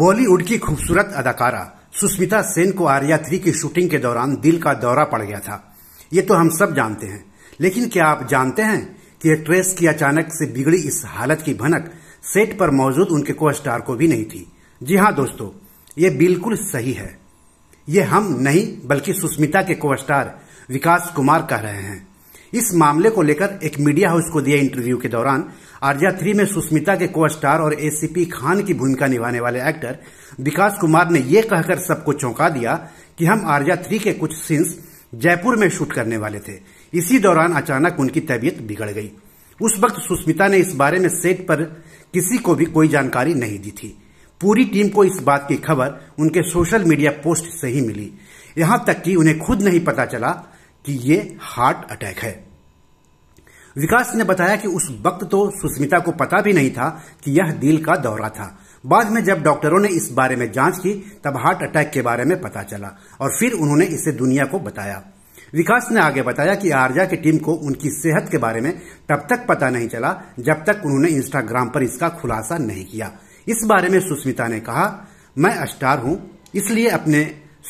बॉलीवुड की खूबसूरत अदाकारा सुष्मिता सेन को आर्या थ्री की शूटिंग के दौरान दिल का दौरा पड़ गया था ये तो हम सब जानते हैं लेकिन क्या आप जानते हैं कि एक्ट्रेस की अचानक से बिगड़ी इस हालत की भनक सेट पर मौजूद उनके को स्टार को भी नहीं थी जी हाँ दोस्तों ये बिल्कुल सही है ये हम नहीं बल्कि सुष्मिता के को स्टार विकास कुमार कह रहे हैं इस मामले को लेकर एक मीडिया हाउस को दिए इंटरव्यू के दौरान आर्जा थ्री में सुष्मिता के को स्टार और एसीपी खान की भूमिका निभाने वाले एक्टर विकास कुमार ने यह कहकर सबको चौंका दिया कि हम आर्जा थ्री के कुछ सीन्स जयपुर में शूट करने वाले थे इसी दौरान अचानक उनकी तबीयत बिगड़ गई उस वक्त सुष्मिता ने इस बारे में सेट पर किसी को भी कोई जानकारी नहीं दी थी पूरी टीम को इस बात की खबर उनके सोशल मीडिया पोस्ट से ही मिली यहां तक कि उन्हें खुद नहीं पता चला कि ये हार्ट अटैक है विकास ने बताया कि उस वक्त तो सुस्मिता को पता भी नहीं था कि यह दिल का दौरा था बाद में जब डॉक्टरों ने इस बारे में जांच की तब हार्ट अटैक के बारे में पता चला और फिर उन्होंने इसे दुनिया को बताया विकास ने आगे बताया कि आर्जा की टीम को उनकी सेहत के बारे में तब तक पता नहीं चला जब तक उन्होंने इंस्टाग्राम पर इसका खुलासा नहीं किया इस बारे में सुस्मिता ने कहा मैं स्टार हूं इसलिए अपने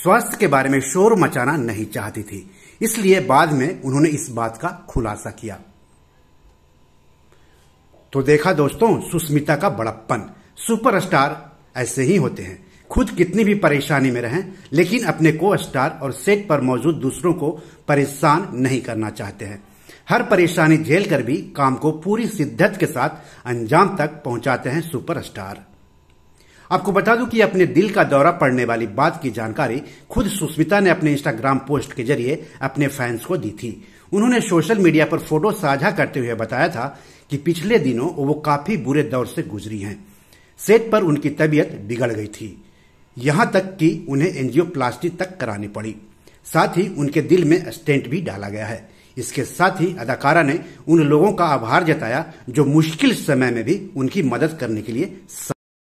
स्वास्थ्य के बारे में शोर मचाना नहीं चाहती थी इसलिए बाद में उन्होंने इस बात का खुलासा किया तो देखा दोस्तों सुस्मिता का बड़प्पन सुपरस्टार ऐसे ही होते हैं खुद कितनी भी परेशानी में रहें लेकिन अपने को स्टार और सेट पर मौजूद दूसरों को परेशान नहीं करना चाहते हैं हर परेशानी झेल कर भी काम को पूरी शिद्दत के साथ अंजाम तक पहुंचाते हैं सुपरस्टार आपको बता दूं कि अपने दिल का दौरा पड़ने वाली बात की जानकारी खुद सुष्मिता ने अपने इंस्टाग्राम पोस्ट के जरिए अपने फैंस को दी थी उन्होंने सोशल मीडिया पर फोटो साझा करते हुए बताया था कि पिछले दिनों वो काफी बुरे दौर से गुजरी हैं सेट पर उनकी तबीयत बिगड़ गई थी यहां तक कि उन्हें एनजीओ तक करानी पड़ी साथ ही उनके दिल में स्टेंट भी डाला गया है इसके साथ ही अदाकारा ने उन लोगों का आभार जताया जो मुश्किल समय में भी उनकी मदद करने के लिए